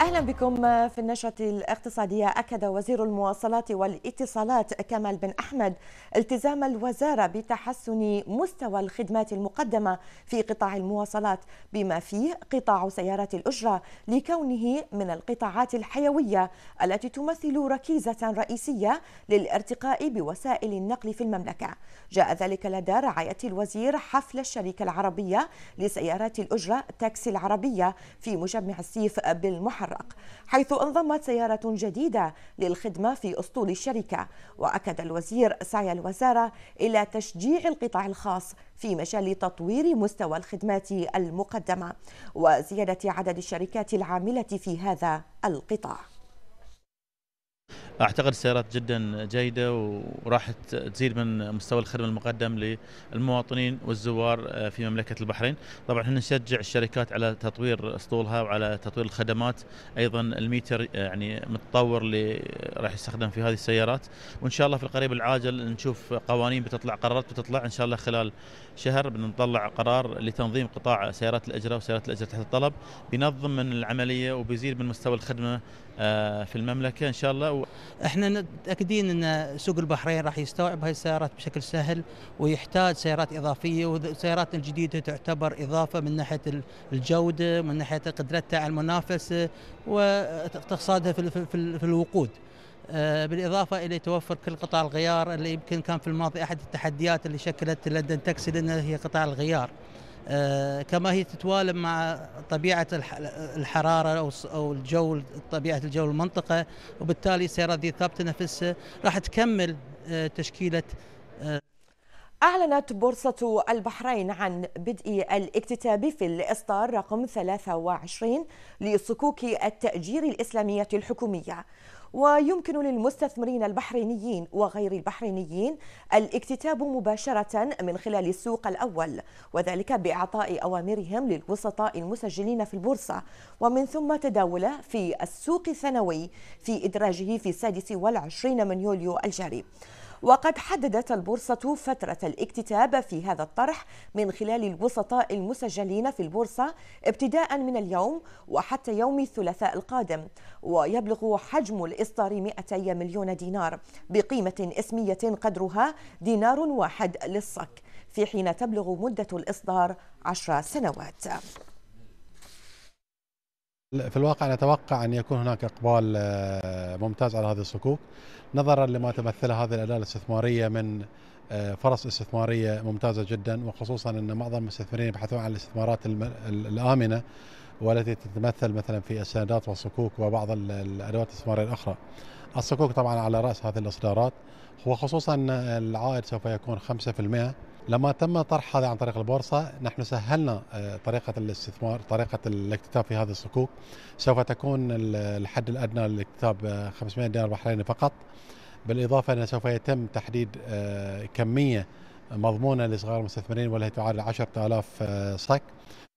اهلا بكم في النشره الاقتصاديه اكد وزير المواصلات والاتصالات كمال بن احمد التزام الوزاره بتحسن مستوى الخدمات المقدمه في قطاع المواصلات بما فيه قطاع سيارات الاجره لكونه من القطاعات الحيويه التي تمثل ركيزه رئيسيه للارتقاء بوسائل النقل في المملكه جاء ذلك لدى رعايه الوزير حفل الشركه العربيه لسيارات الاجره تاكسي العربيه في مجمع السيف بالمحرم المتفرق حيث انضمت سيارة جديدة للخدمة في أسطول الشركة وأكد الوزير سعي الوزارة إلى تشجيع القطاع الخاص في مجال تطوير مستوى الخدمات المقدمة وزيادة عدد الشركات العاملة في هذا القطاع اعتقد السيارات جدا جيده وراح تزيد من مستوى الخدمه المقدم للمواطنين والزوار آه، في مملكه البحرين، طبعا احنا نشجع الشركات على تطوير اسطولها وعلى تطوير الخدمات ايضا الميتر آه، يعني متطور راح يستخدم في هذه السيارات وان شاء الله في القريب العاجل نشوف قوانين بتطلع قرارات بتطلع ان شاء الله خلال شهر بنطلع قرار لتنظيم قطاع سيارات الاجره وسيارات الاجره تحت الطلب بينظم من العمليه وبيزيد من مستوى الخدمه آه، في المملكه ان شاء الله احنا متاكدين ان سوق البحرين راح يستوعب هاي السيارات بشكل سهل ويحتاج سيارات اضافيه والسيارات الجديده تعتبر اضافه من ناحيه الجوده من ناحيه قدرتها على المنافسه واقتصادها في الوقود آه، بالاضافه الى توفر كل قطاع الغيار اللي يمكن كان في الماضي احد التحديات اللي شكلت لندن تاكسي لنا هي قطاع الغيار آه، كما هي تتوالم مع طبيعه الحراره او الجو طبيعه الجو المنطقه وبالتالي السيارات ذي ثابته نفسها راح تكمل آه، تشكيله أعلنت بورصة البحرين عن بدء الاكتتاب في الإصدار رقم 23 لصكوك التأجير الإسلامية الحكومية ويمكن للمستثمرين البحرينيين وغير البحرينيين الاكتتاب مباشرة من خلال السوق الأول وذلك بإعطاء أوامرهم للوسطاء المسجلين في البورصة ومن ثم تداوله في السوق الثانوي في إدراجه في السادس والعشرين من يوليو الجاري وقد حددت البورصة فترة الاكتتاب في هذا الطرح من خلال الوسطاء المسجلين في البورصة ابتداء من اليوم وحتى يوم الثلاثاء القادم ويبلغ حجم الإصدار 200 مليون دينار بقيمة اسمية قدرها دينار واحد للصك في حين تبلغ مدة الإصدار عشر سنوات في الواقع نتوقع ان يكون هناك اقبال آه، ممتاز على هذه الصكوك نظرا لما تمثله هذه الاداه الاستثماريه من آه، فرص استثماريه ممتازه جدا وخصوصا ان معظم المستثمرين يبحثون عن الاستثمارات الامنه والتي تتمثل مثلا في السندات والصكوك وبعض الادوات الاستثماريه الاخرى. الصكوك طبعا على راس هذه الاصدارات وخصوصا العائد سوف يكون 5% لما تم طرح هذا عن طريق البورصه نحن سهلنا آه، طريقه الاستثمار طريقه الاكتتاب في هذه الصكوك سوف تكون الحد الادنى للاكتتاب 500 دينار بحريني فقط بالاضافه انه سوف يتم تحديد آه، كميه مضمونه لصغار المستثمرين والتي تعادل 10000 آه، صك